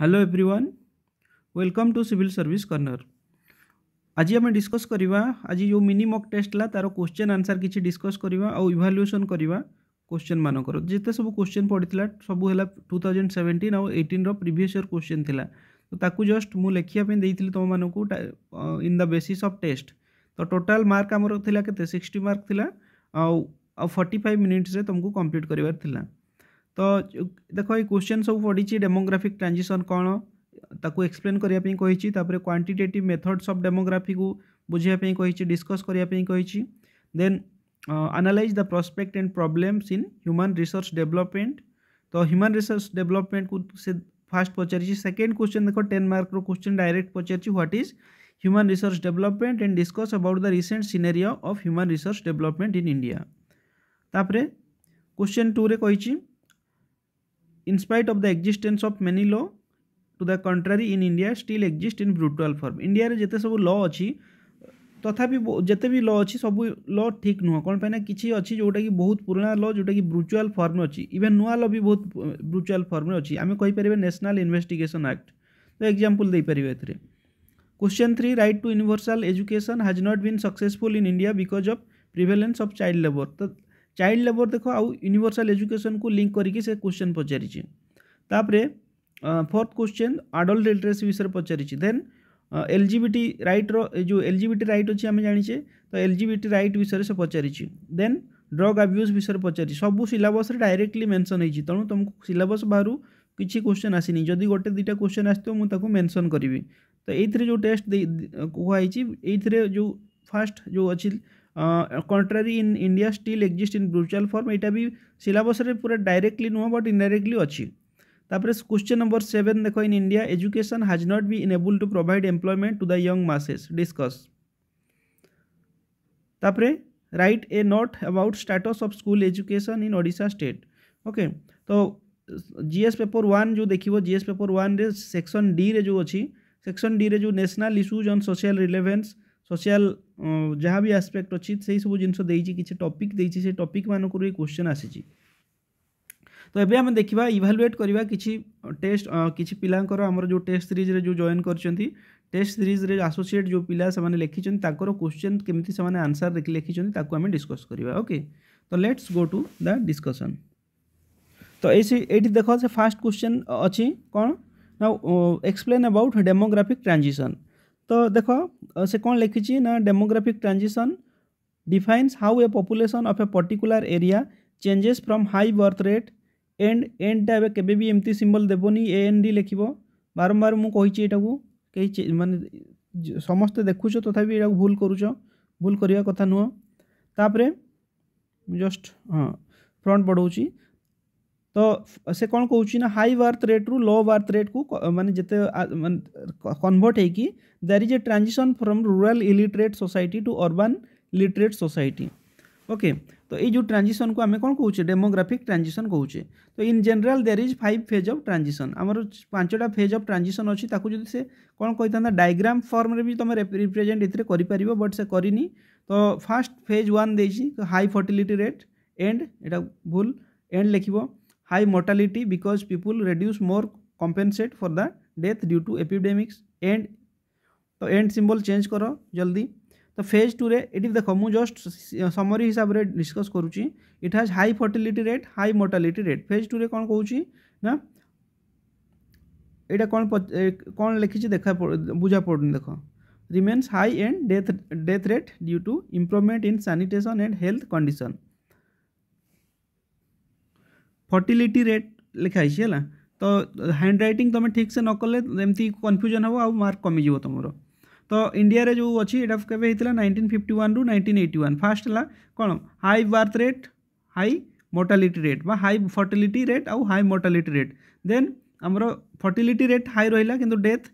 Hello everyone welcome to civil service corner आज आम discuss करवा आज जो मिनि मक टेस्ट ला तार क्वेश्चन आंसर किसी डिस्कस करवा आउ इभालुएसन करवा क्वेश्चन मानक जिते सब क्वेश्चन पड़ी सब टू थाउजेंड सेवेन्टीन आउ एटीन रिभस इयर क्वेश्चन थी तो ताकू जस्ट मुझे लिखापी तुम मानक in the basis of test तो टोटाल मार्क आमर थी सिक्सटी मार्क थी आउ फर्टी मिनिट्स तुमको कम्प्लीट करार तो देख ये क्वेश्चन सब पड़ी डेमोग्राफिक ट्रांजिशन कौन ताक एक्सप्लेन करने क्वांटिटेट मेथड्स अफ डेमोग्राफी को बुझापी डिस्कस करने then analyse the prospect and problems in human resource development तो ह्यूमन रिसोर्स डेवलपमेंट को फास्ट पचार सेकेंड क्वेश्चन देख टेन मार्क क्वेश्चन डायरेक्ट पचार what is human resource development and discuss about the recent scenario of human resource development in India तापर question two रही in spite of the existence of many law to the contrary in india still exist in brutal form india रे जेते सब law अछि तथापि जेते भी law अच्छी सब लॉ ठीक नुह कौन पाई किसी अच्छी जोटा कि बहुत पुराणा लॉ जोटा कि ब्रुचुआल फर्म अच्छी इवेन नुआ लॉ भी बहुत ब्रुचुआल फर्म अच्छी आम कहीपर न्यासनाल इनभेटिगेसन आक्ट तो एक्जामपल दे a question three right to universal education has not been successful in India because of prevalence of child labour तो ଚାଇଲ୍ଡ ଲେବର୍ ଦେଖ ଆଉ ୟୁନିଭର୍ସାଲ୍ ଏଜୁକେସନ୍କୁ ଲିଙ୍କ୍ କରିକି ସେ କୋଶ୍ଚେନ୍ ପଚାରିଛି ତାପରେ ଫୋର୍ଥ କୋଶ୍ଚେନ୍ ଆଡଲ୍ଟ ଲିଟ୍ରେସି ବିଷୟରେ ପଚାରିଛି ଦେନ୍ ଏଲ୍ ଜି ବି ଟି ରାଇଟ୍ର ଏ ଯେଉଁ L G B T right ଅଛି ଆମେ ଜାଣିଛେ ତ L G B T right ବିଷୟରେ ସେ ପଚାରିଛି ଦେନ୍ ଡ୍ରଗ୍ ଆବ୍ୟୁଜ୍ ବିଷୟରେ ପଚାରିଛି ସବୁ ସିଲାବସ୍ରେ ଡାଇରେକ୍ଟଲି ମେନ୍ସନ୍ ହେଇଛି ତେଣୁ ତୁମକୁ ସିଲାବସ୍ ବାହାରୁ କିଛି କୋଶ୍ଚେନ୍ ଆସିନି ଯଦି ଗୋଟେ ଦୁଇଟା କୋଶ୍ଚେନ୍ ଆସିଥିବ ମୁଁ ତାକୁ ମେନ୍ସନ୍ କରିବି ତ ଏଇଥିରେ ଯେଉଁ ଟେଷ୍ଟ ଦେଇ କୁହାହେଇଛି ଏଇଥିରେ ଯେଉଁ ଫାର୍ଷ୍ଟ ଯେଉଁ ଅଛି contrary in India still exist in brutal form यहाँ भी सिलबस पूरा डायरेक्टली नुह बट इनडाइरेक्टली अच्छी तापर क्वेश्चन नंबर सेवेन देख इन India education has not be enable to provide employment to the young masses discuss तापर write a note about status of school education in Odisha state okay तो GS paper one जो देखिए GS paper one section D रे जो अच्छी section D रे जो national issues on social relevance social um, जहाँ भी आसपेक्ट अच्छी से सब जिन किसी टपिक दे टपिक मानक क्वेश्चन आसी तो ये आम देखा इभालुएट कर कि टेस्ट किसी पिलांर आमर जो टेस्ट सीरीज जो जॉइन कर टेस्ट सीरीज रे आसोसीएट जो पिला से लिखिं क्वेश्चन केमी से आंसर लिखी आम डिस्कस करवा ओके तो let's go to the discussion तो ये देख से फास्ट क्वेश्चन अच्छी कौन ना एक्सप्लेन अबाउट डेमोग्राफिक ट्रांजिशन तो देख से कौन लिखी ना demographic transition defines how a population of a particular area changes from high birth rate and एंडटा एवं केबे भी एमती सिंबल देवनी ए एन डी लिख बारंबार मुझे कही मानने समस्ते देखु तथा तो भूल करुच भूल करने कथा नुह तापर जस्ट हाँ फ्रंट बढ़ाऊँ ତ ସେ କ'ଣ କହୁଛି ନା ହାଇ ବାର୍ଥ ରେଟ୍ରୁ ଲୋ ବାର୍ଥ ରେଟ୍କୁ ମାନେ ଯେତେ କନଭର୍ଟ ହେଇକି there is a transition from rural illiterate society to urban literate society okay तो ये जो ट्रांजिशन को आम कौन कौन डेमोग्राफिक ट्रांजिशन कहे तो in general there is five phase of transition आम पांचटा फेज अफ ट्रांजिशन अच्छी जो से कौन कही था डायग्राम फर्म्रे भी तुम रिप्रेजेंट ये कर बट से कर तो फास्ट फेज वन दे हाई फर्टिलिटी रेट एंड यहाँ भूल एंड लिख high mortality because people reduce more compensate for the death due to epidemics and তো এন্ড সিম্বল চেঞ্জ কর জলদি তো ফেজ টুরে এটি দেখ মু জস্ট সমরি হিসাবে ডিসকস করুছি it has high fertility rate high mortality rate phase টুরে কোণ কৌছি না এটা কোণ কোণ লিখিছি দেখা বুঝা পড়ুনি দেখ remains high and death death rate due to improvement in sanitation and health condition fertility rate लिखाई है तो हैंड रईटिंग तुम ठीक से नक एमती कन्फ्यूजन हम आर्क कमिज तुम तो इंडिया जो अच्छी एडफ के नाइंटीन फिफ्टी वन रु नाइंटीन एट्टी वन फास्ट है कौन high birth rate high mortality rate बा हाई फर्टिलिटी रेट आउ हाई मोर्टालीटी रेट देन आमर फर्टिलिटी रेट हाई रहा कि डेथ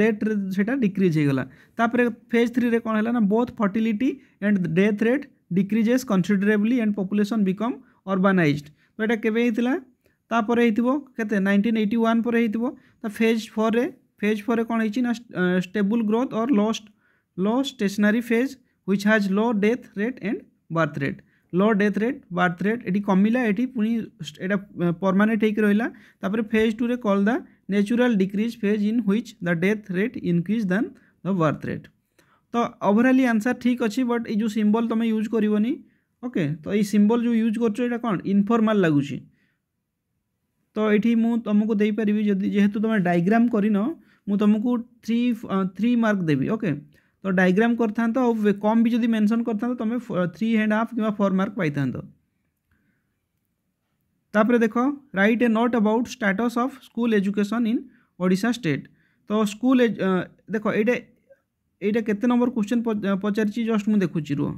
डेथ से डिक्रीज होगापर फेज थ्री कौन है ना both fertility and death rate decreases considerably and population become urbanise तो यहाँ केवे तापर होते नाइंटीन एट्टी वन पर फेज फोर फेज फोर कौन है ना स्टेबुल ग्रोथ और last low stationary phase which has low death rate and birth rate low death rate birth rate ये कमिला ये पुणी यहाँ परमानेंट होकर रहा फेज टू में call the natural decrease phase in which the death rate increase than the birth rate तो overall answer ठीक अच्छे बट ये सिंबल सिम्बल तुम यूज करनी ଓକେ ତ ଏଇ ସିମ୍ବଲ୍ ଯେଉଁ ୟୁଜ୍ କରୁଛ ଏଇଟା କ'ଣ ଇନଫର୍ମାଲ୍ ଲାଗୁଛି ତ ଏଇଠି ମୁଁ ତୁମକୁ ଦେଇପାରିବି ଯଦି ଯେହେତୁ ତୁମେ ଡାଇଗ୍ରାମ୍ କରିନ ମୁଁ ତୁମକୁ ଥ୍ରୀ ଥ୍ରୀ ମାର୍କ ଦେବି ଓକେ ତ ଡାଇଗ୍ରାମ୍ କରିଥାନ୍ତ ଆଉ କମ୍ ବି ଯଦି ମେନସନ୍ କରିଥାନ୍ତ ତୁମେ ଥ୍ରୀ ଆଣ୍ଡ ହାଫ୍ କିମ୍ବା ଫୋର୍ ମାର୍କ ପାଇଥାନ୍ତ ତାପରେ ଦେଖ write a note about status of school education in Odisha state ତ ସ୍କୁଲ୍ ଦେଖ ଏଇଟା ଏଇଟା କେତେ ନମ୍ବର କ୍ୱେଶ୍ଚନ୍ ପଚାରିଛି ଜଷ୍ଟ ମୁଁ ଦେଖୁଛି ରୁହ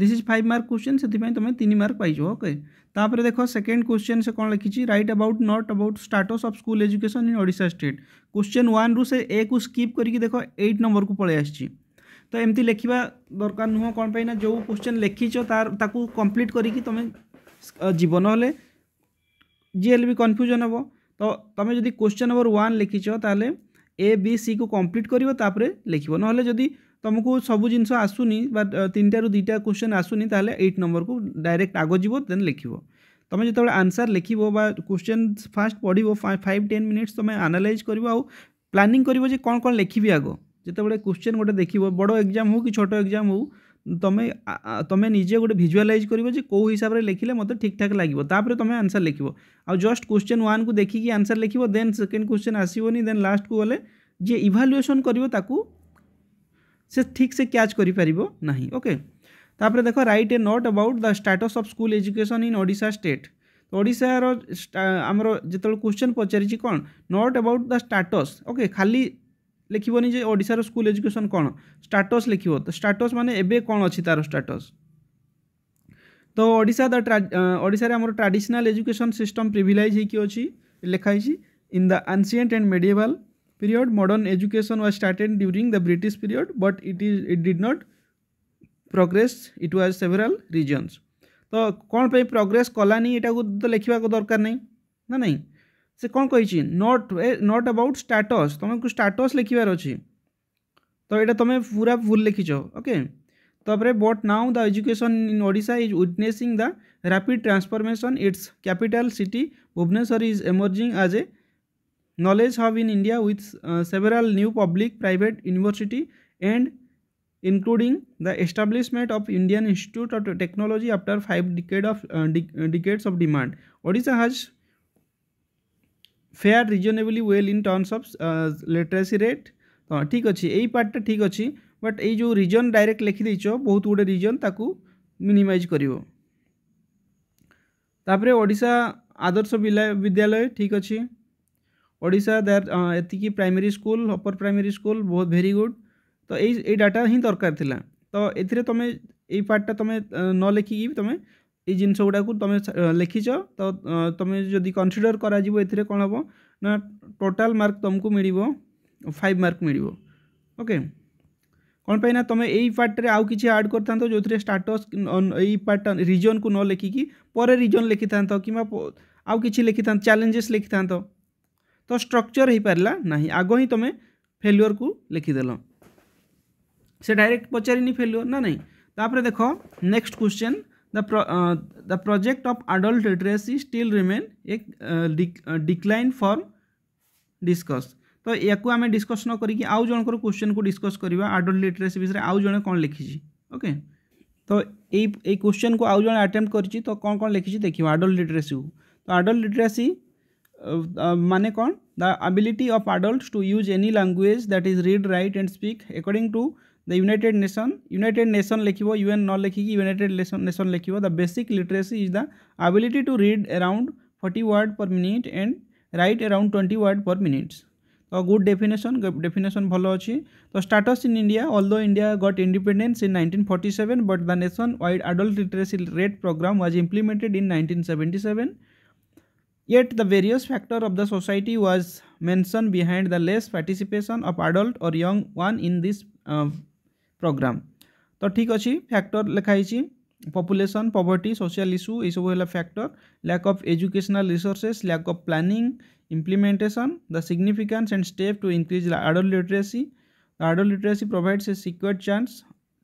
this is five mark question से तुम तीन मार्क पाइज ओके तापर देख सेकेंड क्वेश्चन से कौन लिखी write about note about status of school education in Odisha state question one रु से ए को स्कीप करके देख एट नंबर को पलि आसी तो एमती लिखा दरकार नुह कौन पर जो क्वेश्चन लिखीच तार कम्प्लीट कर तुम जीव ना जीएल भी कन्फ्यूजन हम तो तुम जब क्वेश्चन नंबर वन लिखीच ए बी सी को कम्प्लीट कर लिख ना जदि तुमको सब जिन आसूनी तीन दुईटा क्वेश्चन आसूनी एट नंबर को डायरेक्ट आग जीव देन लिख तुम जो आंसर लिख क्वेश्चन फास्ट पढ़व फाइव टेन मिनिट्स तुम आनालाइज कर प्लानिंग कर कौन कौन लिखी आग जिते क्वेश्चन गोटे देख बड़ एक्जाम हो कि छोट एग्जाम हो ତୁମେ ତୁମେ ନିଜେ ଗୋଟେ ଭିଜୁଆଲାଇଜ୍ କରିବ हिसाब से ହିସାବରେ मतलब ठीक ठाक लगे ତାପରେ आंसर ଆନ୍ସର୍ ଲେଖିବ जस्ट क्वेश्चन କ୍ୱେଶ୍ଚନ୍ को ଦେଖିକି ଆନ୍ସର୍ ଲେଖିବ ଦେନ୍ ସେକେଣ୍ଡ କ୍ୱେଶ୍ଚନ୍ ଆସିବନି ଦେନ୍ ଲାଷ୍ଟକୁ ଗଲେ ଯିଏ ଇଭାଲୁଏସନ୍ କରିବ ତାକୁ से ठीक से क्याଚ କରିପାରିବ ନାହିଁ ओके ତାପରେ ଦେଖ write a note about the status of school education in Odisha state ଓଡ଼ିଶାର ଆମର ଯେତେବେଳେ କ୍ୱେଶ୍ଚନ୍ ପଚାରିଛି କ'ଣ note about the status okay ଖାଲି ଲେଖିବନି ଯେ ଓଡ଼ିଶାର ସ୍କୁଲ ଏଜୁକେସନ୍ କ'ଣ ଷ୍ଟାଟସ୍ ଲେଖିବ ତ ଷ୍ଟାଟସ୍ ମାନେ ଏବେ କ'ଣ ଅଛି ତା'ର ଷ୍ଟାଟସ୍ ତ ଓଡ଼ିଶା ଦ ଓଡ଼ିଶାରେ ଆମର ଟ୍ରାଡ଼ିସନାଲ୍ ଏଜୁକେସନ୍ ସିଷ୍ଟମ୍ ପ୍ରିଭିଲାଇଜ୍ ହେଇକି ଅଛି ଲେଖା ହେଇଛି in the ancient and medieval period modern education was started during the british period but it is it did not progress it was several regions तो कौन पे प्रोग्रेस कलानी यहाँ तो लिखा दरकार नहीं ना नहीं से कौन कही a note about status status तुमको स्टेटस लिखार अच्छी तो यहाँ तुम्हें पूरा भूल लिखिच ओके तो परे but now the education in Odisha is witnessing the rapid transformation its capital city Bhubaneswar is emerging as a knowledge hub in india with uh, several new public private university and including the establishment of indian institute of technology after five decade of uh, de decades of demand odisha has fared reasonably well in terms of uh, literacy rate ହଁ ଠିକ୍ ଅଛି ଏଇ ପାର୍ଟଟା ଠିକ୍ ଅଛି but ଏଇ ଯେଉଁ reason direct ଲେଖିଦେଇଛ ବହୁତ ଗୁଡ଼ିଏ ରିଜନ୍ ତାକୁ ମିନିମାଇଜ୍ କରିବ ତାପରେ ଓଡ଼ିଶା ଆଦର୍ଶ ବିଦ୍ୟାଳୟ ଠିକ୍ ଅଛି ଓଡ଼ିଶା ଏତିକି primary school upper primary school ବହୁତ ଭେରି ଗୁଡ଼୍ ତ ଏଇ ଏଇ ଡାଟା ହିଁ ଦରକାର ଥିଲା ତ ଏଥିରେ ତୁମେ ଏଇ ପାର୍ଟଟା ତୁମେ ନ ଲେଖିକି ବି ତୁମେ ଏଇ ଜିନିଷ ଗୁଡ଼ାକୁ ତୁମେ ଲେଖିଛ ତ ତୁମେ ଯଦି କନସିଡ଼ର କରାଯିବ ଏଥିରେ କ'ଣ ହେବ ନା ଟୋଟାଲ୍ ମାର୍କ ତୁମକୁ ମିଳିବ ଫାଇଭ୍ ମାର୍କ ମିଳିବ ଓକେ କ'ଣ ପାଇଁ ନା ତୁମେ ଏଇ ପାର୍ଟରେ ଆଉ କିଛି ଆଡ଼୍ କରିଥାନ୍ତ ଯେଉଁଥିରେ ଷ୍ଟାଟସ୍ ଏଇ ପାର୍ଟଟା ରିଜନ୍କୁ ନ ଲେଖିକି ପରେ ରିଜନ୍ ଲେଖିଥାନ୍ତ କିମ୍ବା ଆଉ କିଛି ଲେଖିଥାନ୍ତ ଚ୍ୟାଲେଞ୍ଜେସ୍ ଲେଖିଥାନ୍ତ तो स्ट्रक्चर हो पारा ना आग ही तुम फेल्युअर को लिखिदेल से डायरेक्ट पचार फेल्युअर ना ना तापर देख next question the the project of adult literacy still remain a decline form discuss तो याक आम डिस्कस न करी आउ जन क्वेश्चन को डिस्कस करवा आडल्ट लिटरेसी विषय आउ जे कौन लिखी ओके तो ये क्वेश्चन को आउ जे आटेम्प्ट कर तो कौन कौन लिखी देखिए आडल्ट लिटरेसी को तो आडल्ट लिटरेसी Uh, uh, माने कौन the ability of adult to use any language that is read write and speak according to the United Nation United Nation लिखो यूएन न लिखिक यूनाइटेड नेशन लिख the basic literacy is the ability to read around forty word per minute and write around twenty word per minutes तो good definition definition भल अच्छी तो status in India although India got independence in forty 1947 but the nation wide adult literacy rate programme was implemented in seventy seven Yet the various factor of the society was mentioned behind the less participation of adult or young one in this uh, program. तो ठीक अच्छी factor लिखाई population poverty social issue यू है factor lack of educational resources lack of planning implementation the significance and step to increase the adult literacy. The adult literacy provides a secure chance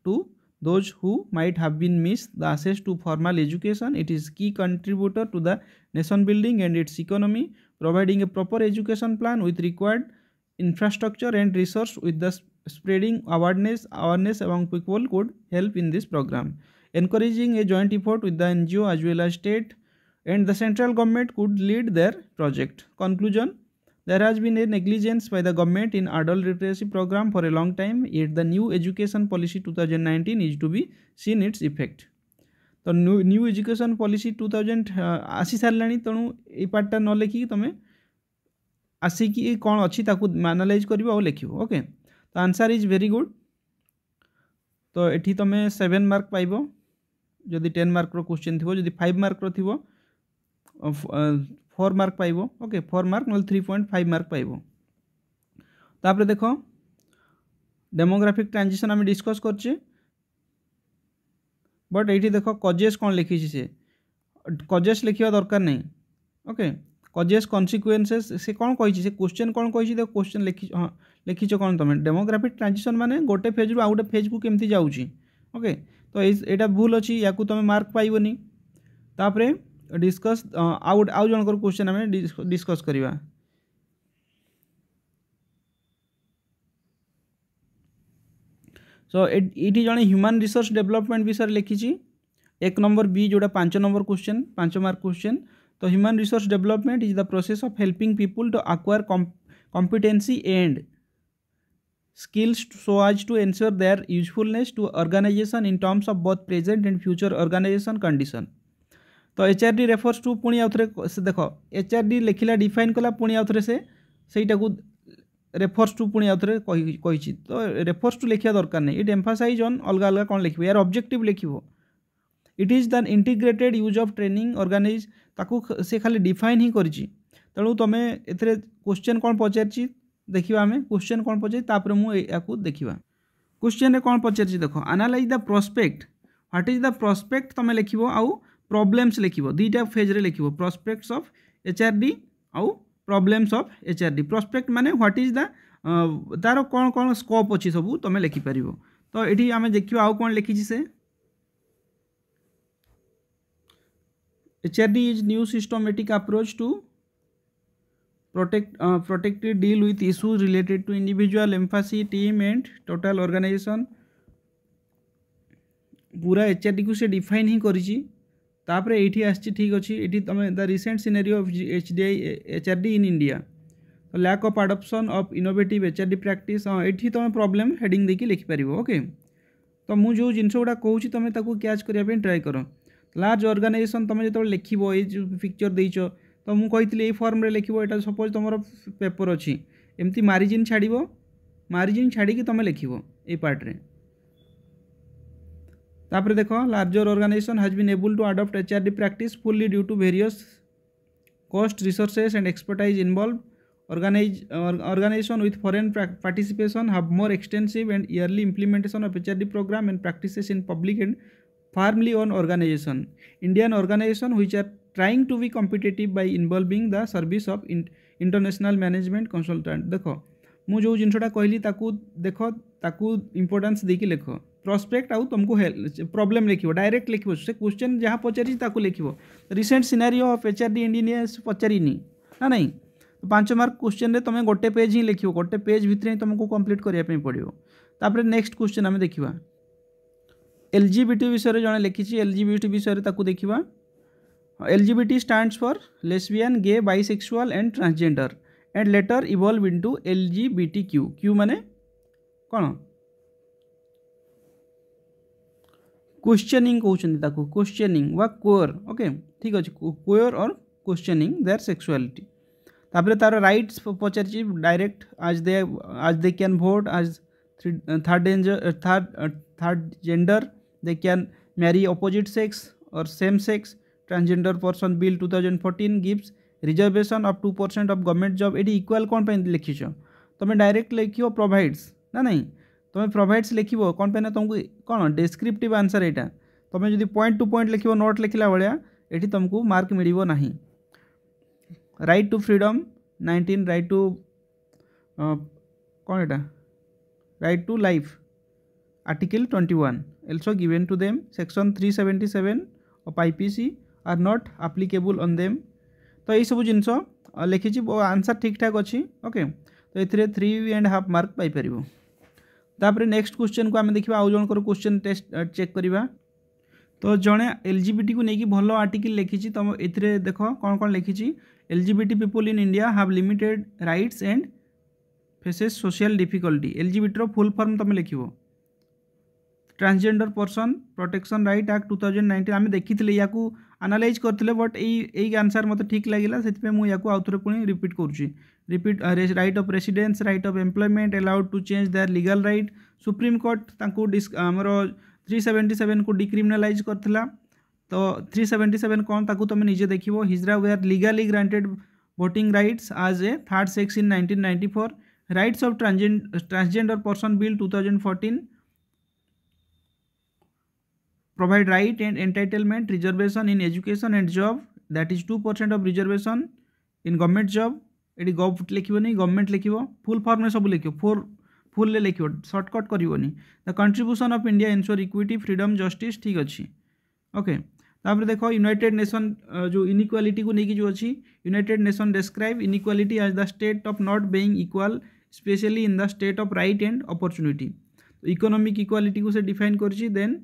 to those who might have been missed the access to formal education. It is key contributor to the nation building and its economy, providing a proper education plan with required infrastructure and resource with the spreading awareness awareness among people could help in this program. Encouraging a joint effort with the NGO as well as state and the central government could lead their project. Conclusion There has been a negligence by the government in adult literacy program for a long time, yet the new education policy 2019 is to be seen its effect. ତ new new education policy two thousand ଆସିସାରିଲାଣି ତେଣୁ ଏଇ ପାର୍ଟଟା ନ ଲେଖିକି ତୁମେ ଆସିକି କ'ଣ ଅଛି ତାକୁ ଆନାଲାଇଜ୍ କରିବ ଆଉ ଲେଖିବ ଓକେ ତ ଆନ୍ସର୍ ଇଜ୍ ଭେରି ଗୁଡ଼୍ ତ ଏଠି ତୁମେ ସେଭେନ୍ ମାର୍କ ପାଇବ ଯଦି ଟେନ୍ ମାର୍କର କୋଶ୍ଚିନ୍ ଥିବ ଯଦି ଫାଇଭ୍ ମାର୍କର ଥିବ ফোর মার্ক পাইব ওকে ফোর মার্ক নহলে থ্রি পয়েন্ট ফাইভ মার্ক পাইব তাপরে দেখ ডেমোগ্রাফিক ট্রানজিশন আমি ডিসকস করছি বট এইটি দেখ কজেস কোণ লিখিছি সে কজেস লিখিবা দরকার নাই ওকে কজেস কনসিকুয়েন্সেস সে কোণ কইছি সে কোশ্চেন কোণ কইছি দেখ কোশ্চেন লিখি লিখিছ কোণ তুমি ডেমোগ্রাফিক ট্রানজিশন মানে গোটে ফেজরু আউ গোটে ফেজকু কেমতি যাচ্ছি ওকে তো এইটা ভুল অছি ইয়াকু তুমি মার্ক পাইবনি তাপরে डिस्कस आउ आउ जन क्वेश्चन आम डिस्कस करवा सो ये जड़े ह्यूमन रिसोर्स डेवलपमेंट विषय लिखी एक नंबर बी जो पांच नंबर क्वेश्चन पांच मार्क क्वेश्चन तो human resource development is the process of helping people to acquire competency and skills so as to ensure their usefulness to organisation in terms of both present and future organisation condition तो H R D refers to पुणी आउ थे देख H R D लिखला define कला पुणी आउ थे से ସେଇଟା ରେଫର୍ସ ଟୁ ପୁଣି ଆଉଥରେ କହିଛି ତ ରେଫର୍ସ ଟୁ ଲେଖିବା ଦରକାର ନାହିଁ ଇଟ୍ ଏମ୍ଫାସାଇଜ୍ ଅନ୍ ଅଲଗା ଅଲଗା କ'ଣ ଲେଖିବ ଏହାର ଅବଜେକ୍ଟିଭ୍ ଲେଖିବ it is than integrated use of training organise ତାକୁ ସେ ଖାଲି ଡିଫାଇନ୍ ହିଁ କରିଛି ତେଣୁ ତୁମେ ଏଥିରେ କୋଶ୍ଚେନ୍ କ'ଣ ପଚାରିଛି ଦେଖିବା ଆମେ କୋଶ୍ଚେନ୍ କ'ଣ ପଚାରିଛି ତାପରେ ମୁଁ ଏହାକୁ ଦେଖିବା କୋଶ୍ଚେନ୍ରେ କ'ଣ ପଚାରିଛି ଦେଖ analyse the prospect what is the prospect ତୁମେ ଲେଖିବ ଆଉ प्रोब्लेम्स लिख दुईटा फेज्रे लिख prospects of H R D आउ problems of H R D prospect मैंने ह्वाट इज द तार कौन कौन स्कोप अच्छे सब तुम लिखिपार तो ये आम देखा आउ कौन लिखी से H D is new systematic approach to protect protected deal with issues related to individual emphasis team and total organisation पूरा एच आर डी को सी डिफाइन ही करी তাপরে এইটি আসছে ঠিক অছি এটি তুমি the recent scenario of HDI HRD in India তো lack of adoption of innovative HRD practice হ্যাঁ এটি তুমি প্রোবলেম হেডিং দিয়ে লিখিপার ওকে তো মু যে জিনিসগুলা কৌছি তুমি তাকে ক্যাচ করা ট্রাই কর লার্জ অর্গানাইজেসন তুমি যেত লিখব এই পিকচর দিয়েছ তো মু কইলি এই ফর্মরে লিখব এটা সপোজ তোমার পেপর অছি এমতি মার্জিন ছাড়ব মার্জিন ছাড়িকি তুমি লিখব এই পার্টরে तापर देख larger organisation has been able to adopt H R D practice fully due to various cost resources and expertise involved organize uh, organization with foreign participation have more extensive and yearly implementation of hrd program and practices in public and firmly owned organization indian organization which are trying to be competitive by involving the service of in, international management consultant देखो मु जो जिनटा कहली ताकू देखो ताकू importance देकी लेखो prospect आउ तुमको problem लिख डायरेक्ट लिख से क्वेश्चन जहाँ पचार लिख recent scenario of H R D indigenous पचारिनी ना ना तो पांच मार्क क्वेश्चन में तुम गोटे पेज ही लिख गोटे पेज भितर तुमको कम्प्लीट करने पड़ो तापर नेक्स्ट क्वेश्चन आम देखा एल जि बी टी विषय जहाँ लिखी एल जि बी टी विषय देखा L G B T stand for lesbian gay bisexual and transgender and later evolve to L G B T Q Q मान कौन questioning कहते क्वेश्चनिंग वा क्वेर okay ठीक अच्छे क्वेर और क्वेश्चनिंग देर सेक्सुआलिटी तापर तार रईट पचार डायरेक्ट आज दे आज दे क्या भोट आज थर्ड डेजर थर्ड थर्ड जेंडर दे क्या मैरी अपोजिट सेक्स और same sex transgender person bill two thousand fourteen gift reservation of two percent of government जब ये इक्वाल कौन लिखिश तुम्हें डायरेक्ट लिखो प्रोभाइड्स ना नहीं तुम्हें प्रोभाइड्स लिख कौन पाइना तुमको कौन डेस्क्रिप्टिव आंसर यहाँ तुम जब पॉइंट टू पॉइंट लिख नोट लिखला भाया ये तुमको मार्क मिलना right to freedom nineteen right to कौन एटा right to life article twenty one also given to them section three seventy seven of IPC are not applicable on them तो यही सब जिनस लिखी आंसर ठीक ठाक अच्छी ओके तो ये थ्री एंड हाफ मार्क पाइपर तापर नेक्स्ट क्वेश्चन को आम देखा आउ जनकर क्वेश्चन टेस्ट चेक करवा तो जड़े एल जि टी को भल आर्टिकल लिखी तुम ए देख कौन कौन लिखी L G T people in India have limited rights and faces social difficulty L G T full form तुम लिखो transgender person protection right act two thousand nineteen आम देखी या आनालाइज करते बट यसर मत ठीक लगे से मुझे आउ थे पुणी रिपीट करपिट right of residence right of employment allowed to change their legal right supreme court ताक आम थ्री सेवेन्टी सेवेन को डिक्रिमिनालाइज कर तो थ्री सेवेन्टी सेवेन कौन ताक तुम निजे देख hijra we are legally granted voting rights as a third sex in nineteen ninety four rights of trans transgender person bill two thousand fourteen provide and and reservation in education and and that is two percent of reservation in government job ये गव नहीं government लिख full form सब लिख four full लिख shortcut कर contribution of India ensure equity freedom justice ठीक अच्छे okay okay. देख यूनिटेड नेसन जो इनक्वाट को लेकिन जो अच्छी united nation describe inequity as the state of not being equal specially in the state of right and opportunity economic equity को से डिफाइन कर देन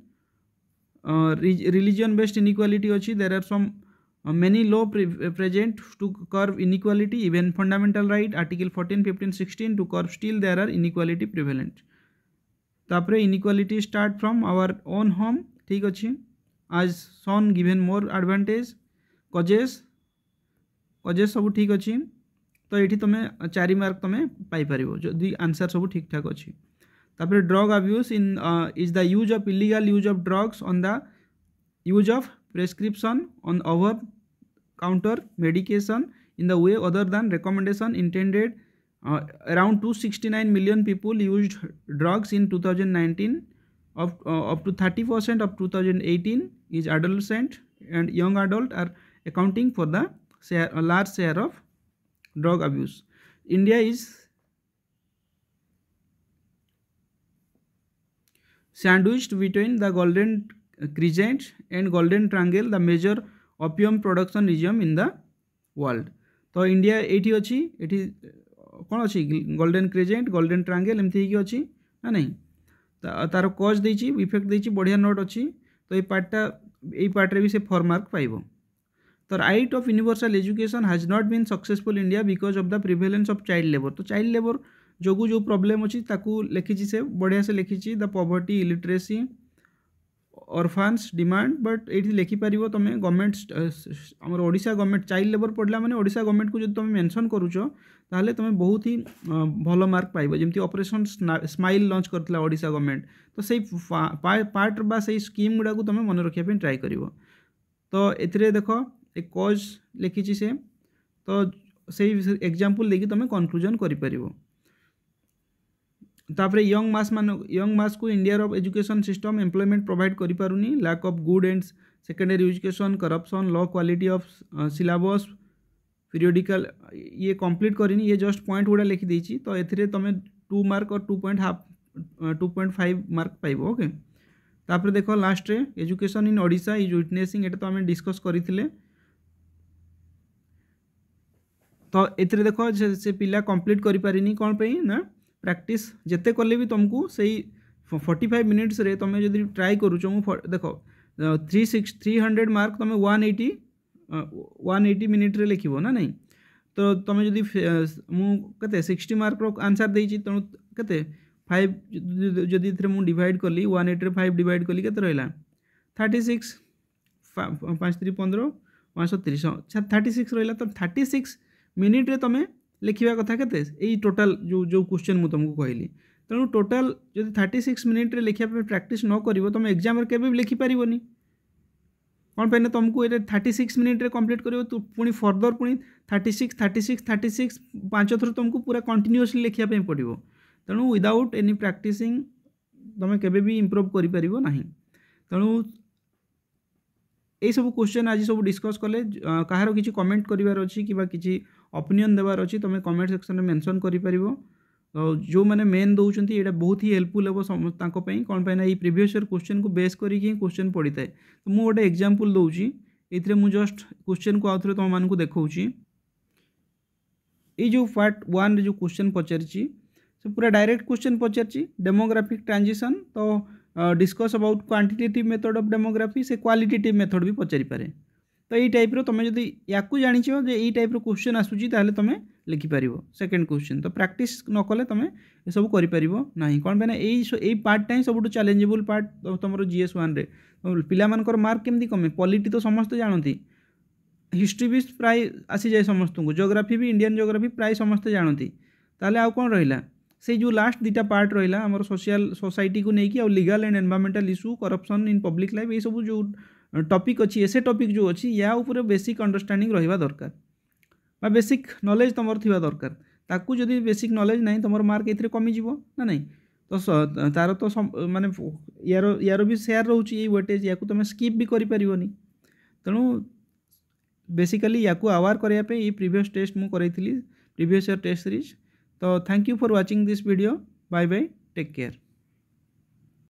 रिलीजन बेस्ड इनक्वाटी अच्छी there are some many law present to curb inequity even fundamental right article fourteen fifteen sixteen to curb still there are inequity prevalent तापर inequity start from our own home ठीक अच्छे as son given more advantage causes causes सब ठीक अच्छे तो ये तुम्हें चार मार्क तुम्हें पाइपर जो आंसर सब ठीक ठाक अच्छी তারপরে drug abuse in is the use of illegal use of drugs on the use of prescription on over counter in the way other than recommendation intended uh, around 269 million people used drugs in 2019 uh, up, to 30% of 2018 is adolescent and young adult are accounting for the large share of drug abuse india is sandwiched between the golden crescent and golden triangle the major opium production region in the world तो India ये अच्छी ये कौन अच्छी golden crescent golden ट्रांगेल एमती अच्छी ना नहीं तार कज दे इफेक्ट दे बढ़िया नोट अच्छी तो ये पार्टा ये पार्ट्रे भी से फोर मार्क पाइब the right of universal education has not been successful India because of the prevalence of child labour तो चाइल्ड लेबर जो जो प्रॉब्लम अच्छी लिखी से बढ़िया से लिखी the poverty illiteracy orphans demand but ये लिखिपार तुम गवर्नमेंट आम ओडा गवर्नमेंट चाइल्ड लेबर पढ़ला मैंने ओडा गवर्नमेंट को तुम मेनसन करुच ताल तुम बहुत ही भल मार्क पाइब जमी अपरेसन स्माइल लंच करा गवर्नमेंट तो से पार्ट स्कीम गुड़ाक तुम मन रखा ट्राए कर तो ये देख ए कज लिखी से तो से एक्जामपल देखिए तुम कनक्लूजन कर तापर यंग मस मान यंग मास को इंडिया रो एजुकेशन सिस्टम एम्प्लयमेंट प्रोभाइड कर पारुनी lack of good and secondary education corruption low quality of syllabus periodical ये कम्प्लीट कर जस्ट पॉइंट गुड़ा लिखिदे तो एथे तुम टू मार्क और two point half two point five mark पाइब ओके तापर देख लास्टे एजुकेशन इन ओडा इज विटनेसींग ये तो आम डिस्कस करें तो ये देख से, से पिला कम्प्लीट कर पारे कौनपी ना प्राक्ट जिते कले भी तुमको से फर्टी फाइव मिनिट्स तुम जब ट्राए कर देख three six three hundred mark तुम वाइटी वन एट्टी मिनिट्रे लिख ना ना तो तुम जब मुझे सिक्सटी मार्क आनसर दे तेणु के फाइव जदि मुझे डिवाइड कली वन एट्रे फाइव डिवाइड कली के थर्टी सिक्स पाँच तीन पंद्रह पाँच तीस थर्टी सिक्स रहा तो थर्टी सिक्स मिनिट्रे तुम लिखा कथा के टोटाल जो जो क्वेश्चन मुझे तुमको कहली तेणु टोटाल जो थर्टी सिक्स मिनिट्रे लिखा प्राक्ट नक तुम एक्जाम के लिखिपर कौन पर तुमको ये थर्टी सिक्स मिनिट्रे कम्प्लीट कर पुणी फर्दर पुणी thirty six thirty six thirty six पांच थर तुमको पूरा कंटिन्यूसली लिखापी पड़ो तेणु विदाउट एनी प्राक्टिंग तुम्हें केवे भी कर करना तेणु यू क्वेश्चन आज सब डिस्कस कले कहार कि कमेंट करार अच्छी कि ओपिनियन देवार अच्छी तुम्हें कमेंट सेक्शन में मेनसन कर जो मैंने मेन दौंस ये बहुत ही हेल्पफुल हे कौन पर प्रिवियस इयर क्वेश्चन को बेस करके क्वेश्चन पड़ी था तो मुझे गोटे एक्जामपल दौर मुझ जस्ट क्वेश्चन को आउ थे तुम मानक देखा ये पार्ट वन जो क्वेश्चन पचार से पूरा डायरेक्ट क्वेश्चन पचार डेमोग्राफिक ट्रांजिशन तो discuss about quantitative method of demography से क्वालिटेटिव मेथड भी पचारिपे तो यही टाइप रो तुम्हें जब या जाच यही टाइप रोश्चिन् आसूसी तुम लिखिपार सेकेंड क्वेश्चन तो प्राक्ट नक तुम यह सब करें पार्टा ही सब चैलेंजेबुल पार्ट तुम जी एस वन पाँ मार्क केमी कमे पलिटी तो समस्त जानती हिस्ट्री भी प्राय आसी जाए समस्त को जोग्राफी भी इंडियान जोग्राफी प्राय समस्ते जानते ताल आउ कौन रहा से जो लास्ट दुटा पार्ट रहा सोशल सोसाइटी को लेकिन आउ legal and environmental issue corruption in public life ये सब जो टॉपिक अच्छी एसे टॉपिक जो अच्छी या उपर बेसिक अंडरस्टाँंग रहा दरकार बेसिक नलेज तुम थी दरकार ताकूरी बेसिक नलेज ना तुम मार्क ये कमिज ना ना तो तार तो मानने यार यार भी सेयार रोच येटेज या तुम स्कीप भी करनी तेणु बेसिकाली या आवार करने प्रिभस टेस्ट मुझी प्रिभस इयर टेस्ट सीरीज तो thank you for watching this video bye bye take care